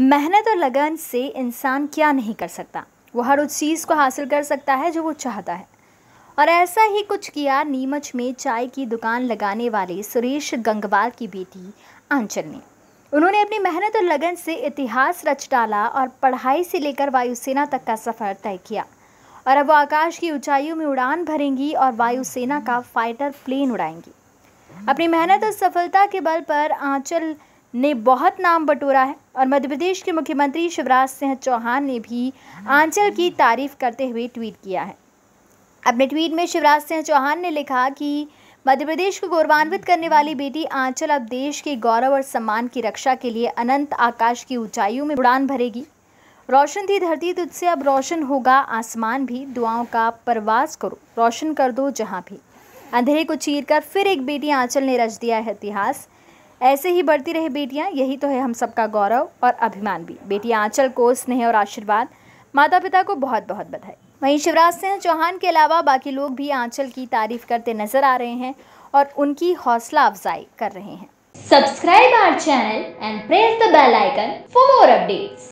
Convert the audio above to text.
मेहनत और लगन से इंसान क्या नहीं कर सकता वो हर उस चीज़ को हासिल कर सकता है जो वो चाहता है और ऐसा ही कुछ किया नीमच में चाय की दुकान लगाने वाले सुरेश गंगवाल की बेटी आंचल ने उन्होंने अपनी मेहनत और लगन से इतिहास रच डाला और पढ़ाई से लेकर वायुसेना तक का सफ़र तय किया और अब वो आकाश की ऊंचाइयों में उड़ान भरेंगी और वायुसेना का फाइटर प्लेन उड़ाएंगी अपनी मेहनत और सफलता के बल पर आंचल ने बहुत नाम बटोरा है और मध्य प्रदेश के मुख्यमंत्री शिवराज सिंह चौहान ने भी आंचल की तारीफ करते हुए ट्वीट किया है अपने ट्वीट में शिवराज सिंह चौहान ने लिखा कि मध्य प्रदेश को गौरवान्वित करने वाली बेटी आंचल अब देश के गौरव और सम्मान की रक्षा के लिए अनंत आकाश की ऊंचाइयों में उड़ान भरेगी रोशन थी धरती तुझसे अब रोशन होगा आसमान भी दुआओं का परवास करो रोशन कर दो जहाँ भी अंधेरे को चीर कर फिर एक बेटी आंचल ने रच दिया है इतिहास ऐसे ही बढ़ती रहे बेटियां यही तो है हम सबका गौरव और अभिमान भी बेटियां आंचल को स्नेह और आशीर्वाद माता पिता को बहुत बहुत बधाई वहीं शिवराज सिंह चौहान के अलावा बाकी लोग भी आंचल की तारीफ करते नजर आ रहे हैं और उनकी हौसला अफजाई कर रहे हैं subscribe our channel and press the bell icon for more updates